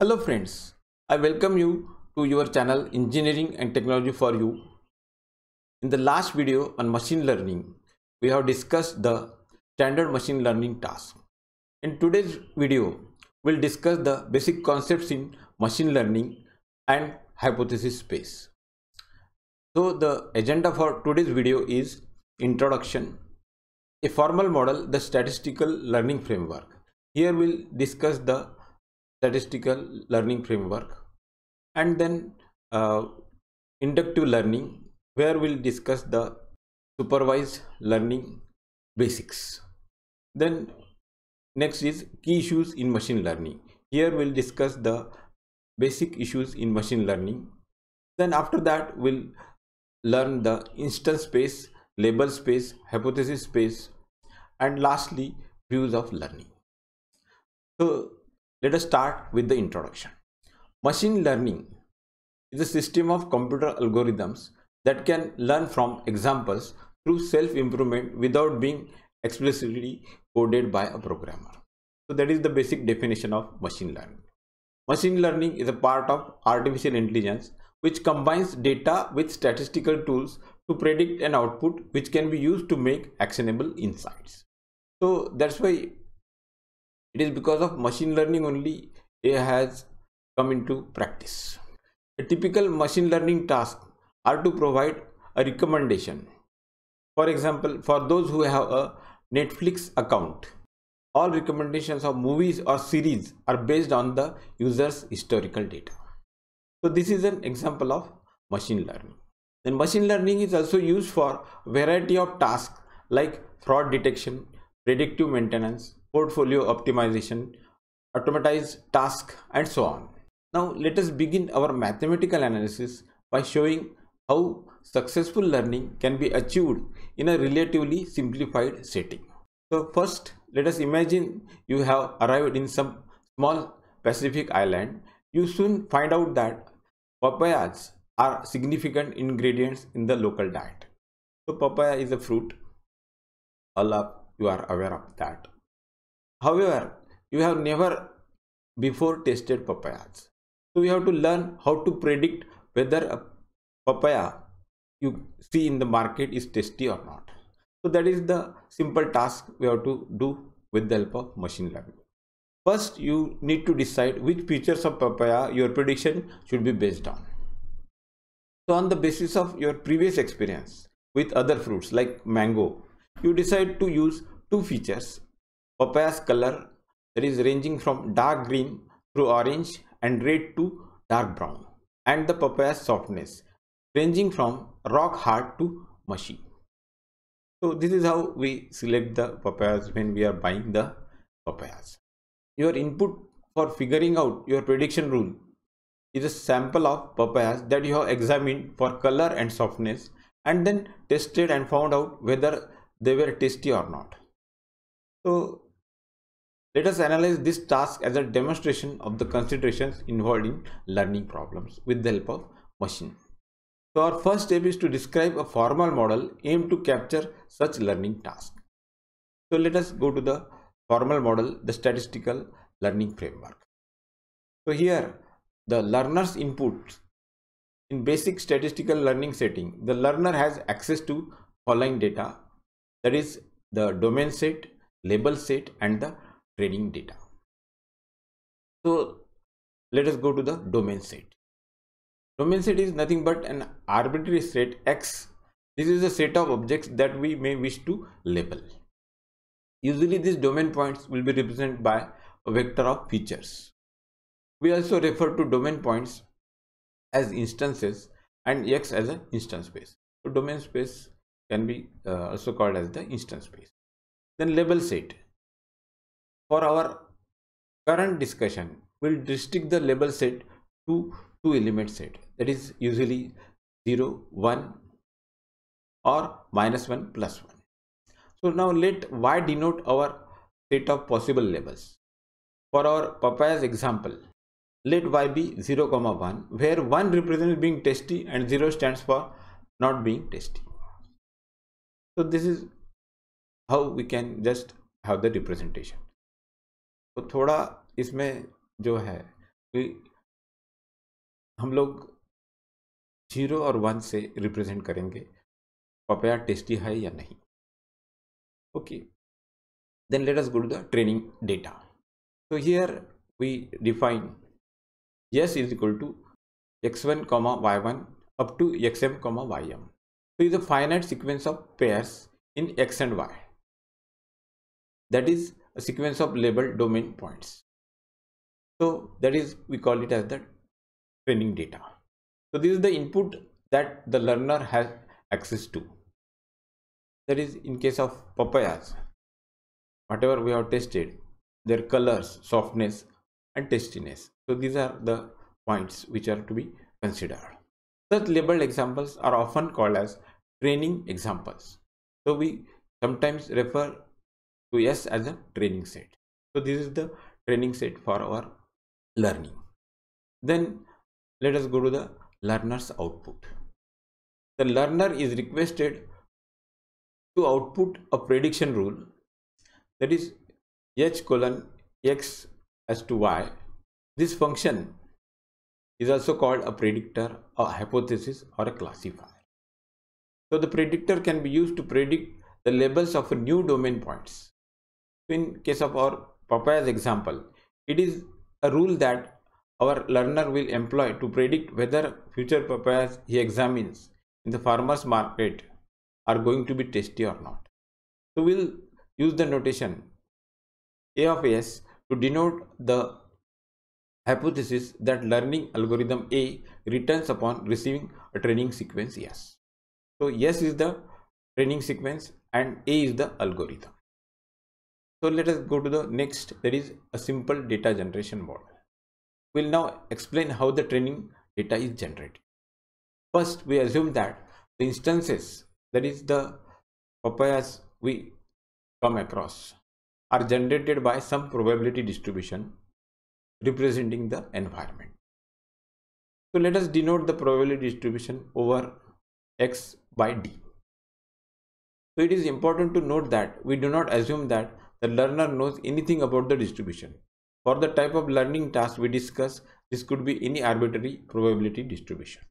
Hello friends, I welcome you to your channel Engineering and Technology for You. In the last video on machine learning, we have discussed the standard machine learning task. In today's video, we'll discuss the basic concepts in machine learning and hypothesis space. So the agenda for today's video is introduction, a formal model, the statistical learning framework. Here we'll discuss the statistical learning framework and then uh, inductive learning where we'll discuss the supervised learning basics then next is key issues in machine learning here we'll discuss the basic issues in machine learning then after that we'll learn the instance space label space hypothesis space and lastly views of learning so let us start with the introduction. Machine learning is a system of computer algorithms that can learn from examples through self-improvement without being explicitly coded by a programmer. So that is the basic definition of machine learning. Machine learning is a part of artificial intelligence which combines data with statistical tools to predict an output which can be used to make actionable insights. So that's why it is because of machine learning only AI has come into practice. A typical machine learning task are to provide a recommendation. For example, for those who have a Netflix account, all recommendations of movies or series are based on the user's historical data. So this is an example of machine learning. Then machine learning is also used for variety of tasks like fraud detection, predictive maintenance, portfolio optimization, automatize tasks, and so on. Now let us begin our mathematical analysis by showing how successful learning can be achieved in a relatively simplified setting. So first, let us imagine you have arrived in some small Pacific island. You soon find out that papayas are significant ingredients in the local diet. So papaya is a fruit. All of you are aware of that. However, you have never before tasted papayas. So you have to learn how to predict whether a papaya you see in the market is tasty or not. So that is the simple task we have to do with the help of machine learning. First, you need to decide which features of papaya your prediction should be based on. So on the basis of your previous experience with other fruits like mango, you decide to use two features Papaya's color that is ranging from dark green through orange and red to dark brown and the papaya's softness ranging from rock hard to mushy. So this is how we select the papayas when we are buying the papayas. Your input for figuring out your prediction rule is a sample of papayas that you have examined for color and softness and then tested and found out whether they were tasty or not. So let us analyze this task as a demonstration of the considerations involved in learning problems with the help of machine. So our first step is to describe a formal model aimed to capture such learning task. So let us go to the formal model, the statistical learning framework. So here the learner's input in basic statistical learning setting, the learner has access to following data that is the domain set, label set and the training data. So let us go to the domain set. Domain set is nothing but an arbitrary set X. This is a set of objects that we may wish to label. Usually these domain points will be represented by a vector of features. We also refer to domain points as instances and X as an instance space. So domain space can be uh, also called as the instance space. Then label set for our current discussion we'll restrict the label set to two element set that is usually 0 1 or minus 1 plus 1 so now let y denote our set of possible labels for our papaya's example let y be 0 comma 1 where 1 represents being tasty and 0 stands for not being tasty so this is how we can just have the representation तो थोड़ा इसमें जो है कि हम लोग zero और one से रिप्रेजेंट करेंगे पपया टेस्टी है या नहीं okay then let us go to the training data तो here we define S is equal to X one comma Y one up to X M comma Y M तो is the finite sequence of pairs in X and Y that is a sequence of labeled domain points. So that is, we call it as the training data. So this is the input that the learner has access to. That is in case of papayas, whatever we have tested, their colors, softness and tastiness. So these are the points which are to be considered. Such labeled examples are often called as training examples. So we sometimes refer to S as a training set. So this is the training set for our learning. Then let us go to the learner's output. The learner is requested to output a prediction rule that is h colon x as to y. This function is also called a predictor, a hypothesis or a classifier. So the predictor can be used to predict the labels of new domain points in case of our Papaya's example, it is a rule that our learner will employ to predict whether future papayas he examines in the farmer's market are going to be tasty or not. So we'll use the notation A of S to denote the hypothesis that learning algorithm A returns upon receiving a training sequence S. So S is the training sequence and A is the algorithm. So let us go to the next There is a simple data generation model. We'll now explain how the training data is generated. First, we assume that the instances that is the papayas we come across are generated by some probability distribution representing the environment. So let us denote the probability distribution over x by d. So it is important to note that we do not assume that the learner knows anything about the distribution. For the type of learning task we discuss, this could be any arbitrary probability distribution.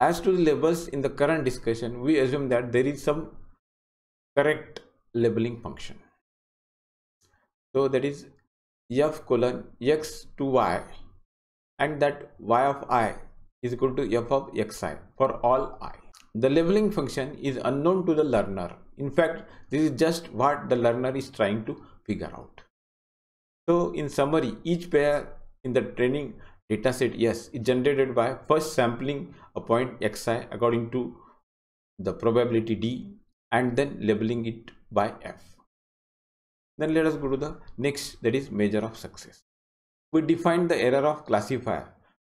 As to the labels in the current discussion, we assume that there is some correct labeling function. So that is f colon x to y and that y of i is equal to f of xi for all i. The labeling function is unknown to the learner in fact, this is just what the learner is trying to figure out. So in summary, each pair in the training dataset yes is generated by first sampling a point xi according to the probability d and then labeling it by f. Then let us go to the next that is measure of success. We define the error of classifier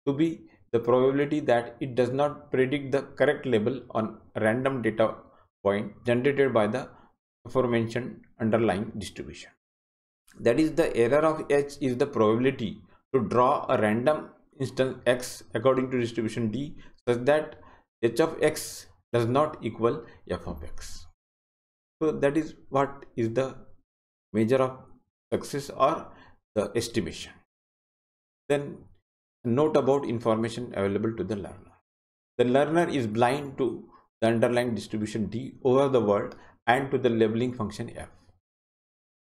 to be the probability that it does not predict the correct label on random data point generated by the aforementioned underlying distribution. That is the error of H is the probability to draw a random instance X according to distribution D such that H of X does not equal F of X. So that is what is the measure of success or the estimation. Then note about information available to the learner. The learner is blind to the underlying distribution D over the world and to the labeling function F.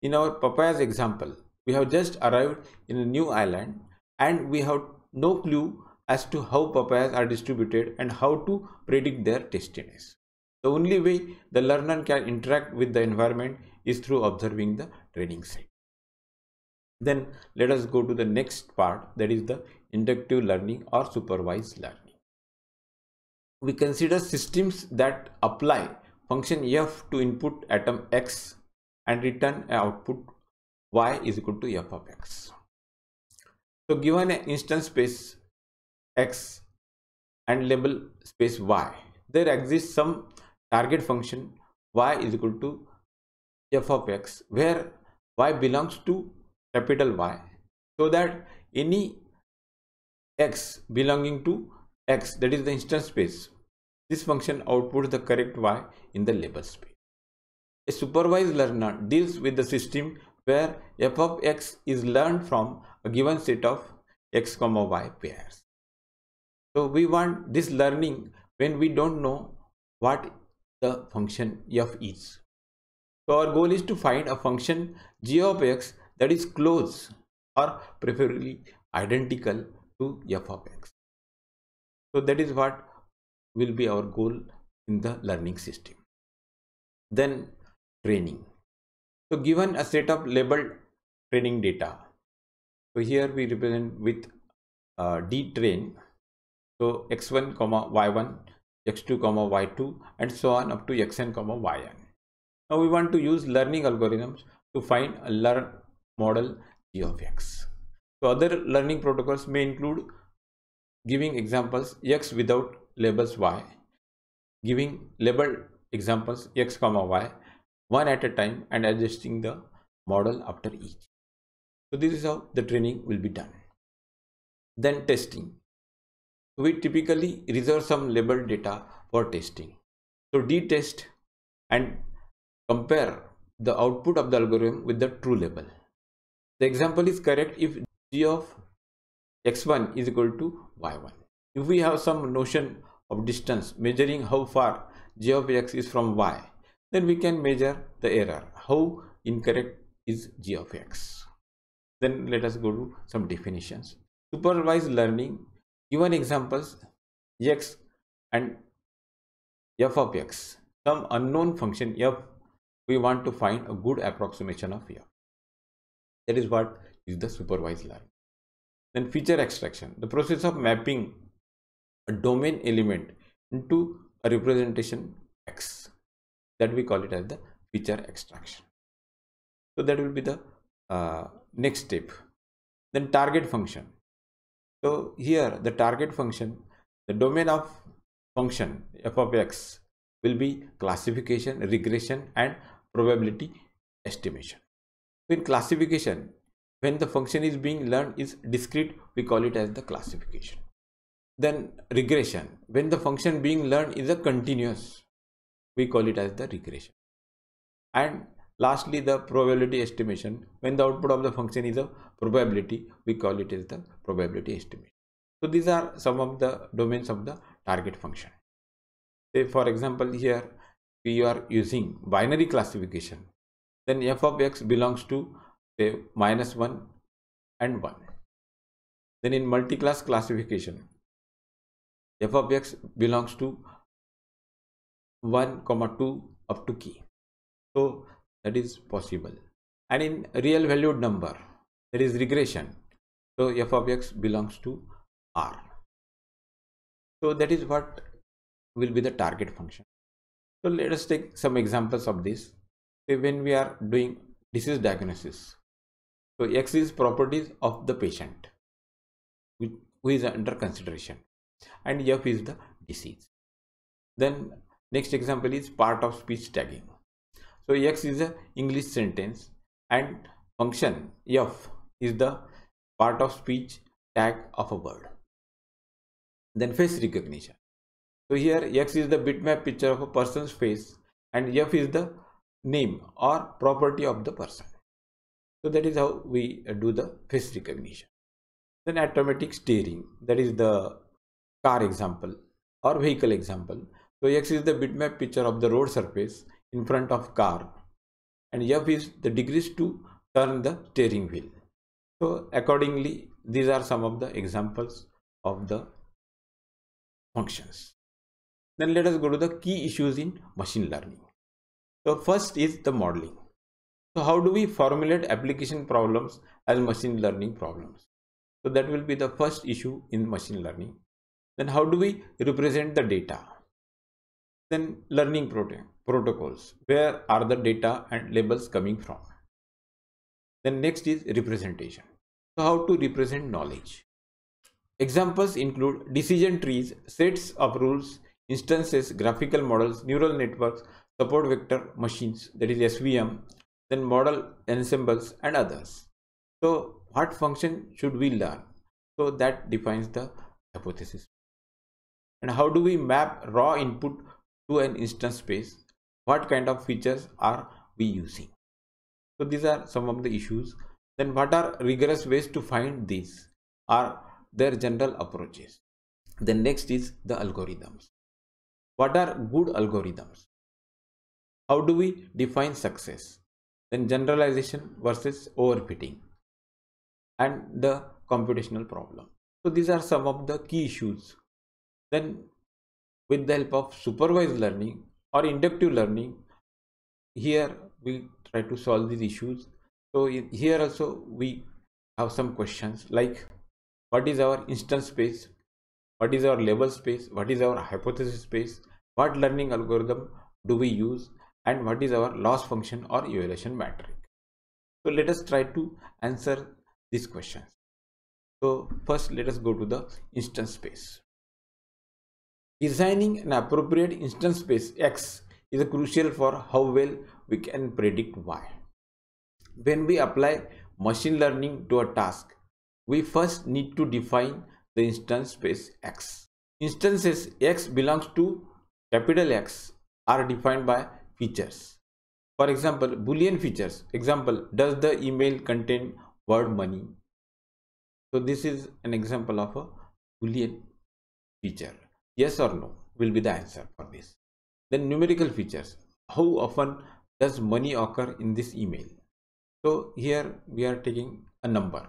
In our Papaya's example, we have just arrived in a new island and we have no clue as to how papayas are distributed and how to predict their tastiness. The only way the learner can interact with the environment is through observing the training set. Then let us go to the next part that is the inductive learning or supervised learning we consider systems that apply function f to input atom x and return an output y is equal to f of x. So given an instance space x and label space y, there exists some target function y is equal to f of x where y belongs to capital Y so that any x belonging to x that is the instance space. This function outputs the correct y in the label space. A supervised learner deals with the system where f of x is learned from a given set of x comma y pairs. So we want this learning when we don't know what the function f is. So our goal is to find a function g of x that is close or preferably identical to f of x. So that is what will be our goal in the learning system. Then training. So given a set of labeled training data. So here we represent with uh, D train. So x1 comma y1, x2 comma y2 and so on up to xn comma yn. Now we want to use learning algorithms to find a learn model g of x. So other learning protocols may include giving examples x without labels y giving labeled examples x comma y one at a time and adjusting the model after each so this is how the training will be done then testing we typically reserve some labeled data for testing so d-test and compare the output of the algorithm with the true label the example is correct if g of x1 is equal to y1. If we have some notion of distance measuring how far g of x is from y, then we can measure the error, how incorrect is g of x. Then let us go to some definitions. Supervised learning, given examples x and f of x, some unknown function f, we want to find a good approximation of f. That is what is the supervised learning. Then feature extraction, the process of mapping a domain element into a representation X that we call it as the feature extraction. So that will be the uh, next step. Then target function. So here the target function, the domain of function f of x will be classification, regression and probability estimation. In classification, when the function is being learned is discrete we call it as the classification then regression when the function being learned is a continuous we call it as the regression and lastly the probability estimation when the output of the function is a probability we call it as the probability estimation so these are some of the domains of the target function say for example here we are using binary classification then f of x belongs to say minus 1 and 1. Then in multi-class classification, f of x belongs to 1 comma 2 up to k. So that is possible. And in real valued number, there is regression. So f of x belongs to r. So that is what will be the target function. So let us take some examples of this. when we are doing disease diagnosis, so X is properties of the patient who is under consideration and F is the disease. Then next example is part of speech tagging. So X is a English sentence and function F is the part of speech tag of a word. Then face recognition. So here X is the bitmap picture of a person's face and F is the name or property of the person. So that is how we uh, do the face recognition. Then automatic steering, that is the car example or vehicle example. So X is the bitmap picture of the road surface in front of car and F is the degrees to turn the steering wheel. So accordingly, these are some of the examples of the functions. Then let us go to the key issues in machine learning. So first is the modeling. So how do we formulate application problems as machine learning problems? So that will be the first issue in machine learning. Then how do we represent the data? Then learning prot protocols. Where are the data and labels coming from? Then next is representation. So how to represent knowledge? Examples include decision trees, sets of rules, instances, graphical models, neural networks, support vector machines, that is SVM, then model ensembles and others. So what function should we learn? So that defines the hypothesis. And how do we map raw input to an instance space? What kind of features are we using? So these are some of the issues. Then what are rigorous ways to find these? Are their general approaches. Then next is the algorithms. What are good algorithms? How do we define success? then generalization versus overfitting and the computational problem so these are some of the key issues then with the help of supervised learning or inductive learning here we try to solve these issues so here also we have some questions like what is our instance space what is our label space what is our hypothesis space what learning algorithm do we use and what is our loss function or evaluation metric. So let us try to answer these questions. So first let us go to the instance space. Designing an appropriate instance space X is crucial for how well we can predict Y. When we apply machine learning to a task, we first need to define the instance space X. Instances X belongs to capital X are defined by features. For example, Boolean features. Example, does the email contain word money? So this is an example of a Boolean feature. Yes or no will be the answer for this. Then numerical features. How often does money occur in this email? So here we are taking a number.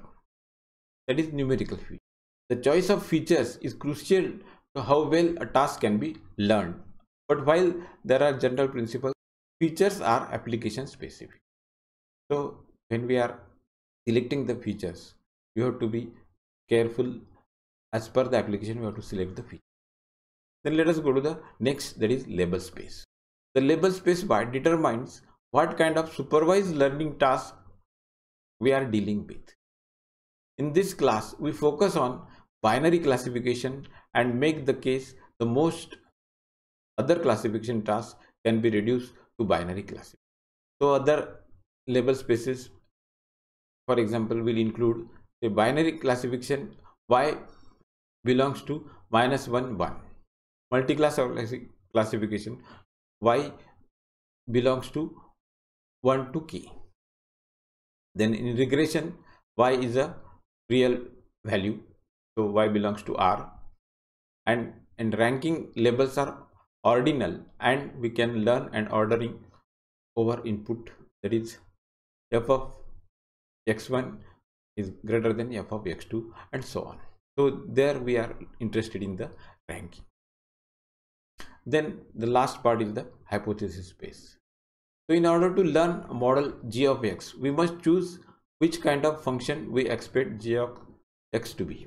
That is numerical feature. The choice of features is crucial to how well a task can be learned. But while there are general principles, features are application specific so when we are selecting the features you have to be careful as per the application we have to select the feature then let us go to the next that is label space the label space by determines what kind of supervised learning task we are dealing with in this class we focus on binary classification and make the case the most other classification tasks can be reduced to binary classes. So other label spaces, for example, will include a binary classification y belongs to minus 1, 1. multi-class classification y belongs to 1 to k. Then in regression, y is a real value. So y belongs to r. And, and ranking labels are ordinal and we can learn an ordering over input that is f of x1 is greater than f of x2 and so on so there we are interested in the ranking then the last part is the hypothesis space so in order to learn a model g of x we must choose which kind of function we expect g of x to be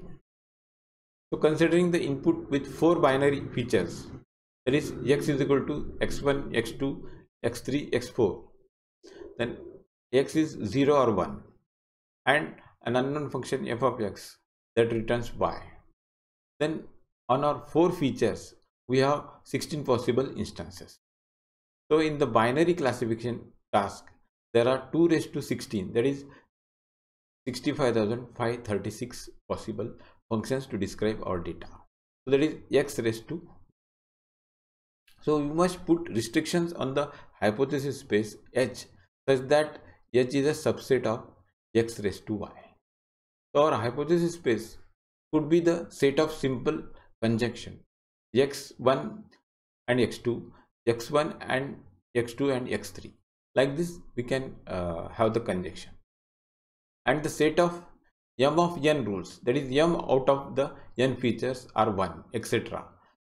so considering the input with four binary features that is x is equal to x1 x2 x3 x4 then x is 0 or 1 and an unknown function f of x that returns y then on our four features we have 16 possible instances so in the binary classification task there are 2 raised to 16 that is 65,536 possible functions to describe our data so that is x raised to so we must put restrictions on the hypothesis space H such that H is a subset of X raised to Y. So our hypothesis space could be the set of simple conjunction X1 and X2, X1 and X2 and X3. Like this we can uh, have the conjunction. And the set of m of n rules that is m out of the n features are 1 etc.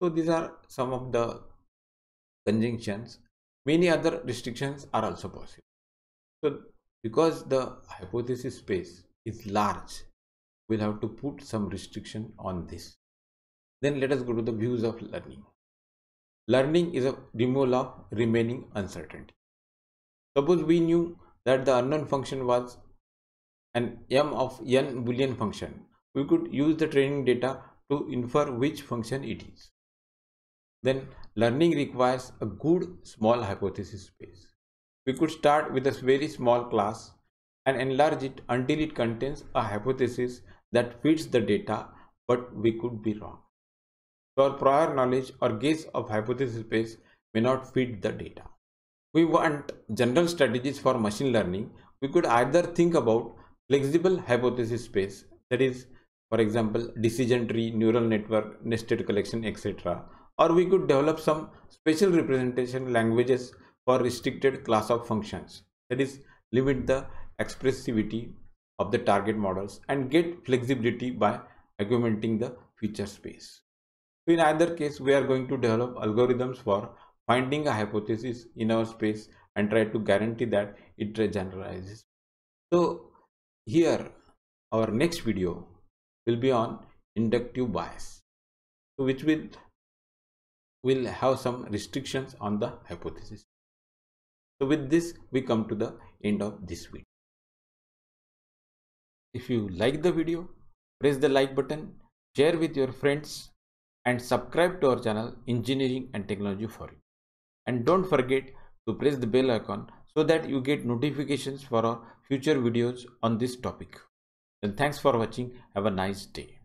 So these are some of the conjunctions, many other restrictions are also possible. So because the hypothesis space is large, we'll have to put some restriction on this. Then let us go to the views of learning. Learning is a removal of remaining uncertainty. Suppose we knew that the unknown function was an m of n boolean function. We could use the training data to infer which function it is then learning requires a good small hypothesis space. We could start with a very small class and enlarge it until it contains a hypothesis that fits the data, but we could be wrong. So our prior knowledge or guess of hypothesis space may not fit the data. We want general strategies for machine learning. We could either think about flexible hypothesis space, that is, for example, decision tree, neural network, nested collection, etc or we could develop some special representation languages for restricted class of functions that is limit the expressivity of the target models and get flexibility by augmenting the feature space. So in either case, we are going to develop algorithms for finding a hypothesis in our space and try to guarantee that it generalizes. So here our next video will be on inductive bias. So which will will have some restrictions on the hypothesis. So with this, we come to the end of this video. If you like the video, press the like button, share with your friends and subscribe to our channel Engineering and Technology for You. And don't forget to press the bell icon so that you get notifications for our future videos on this topic. And thanks for watching. Have a nice day.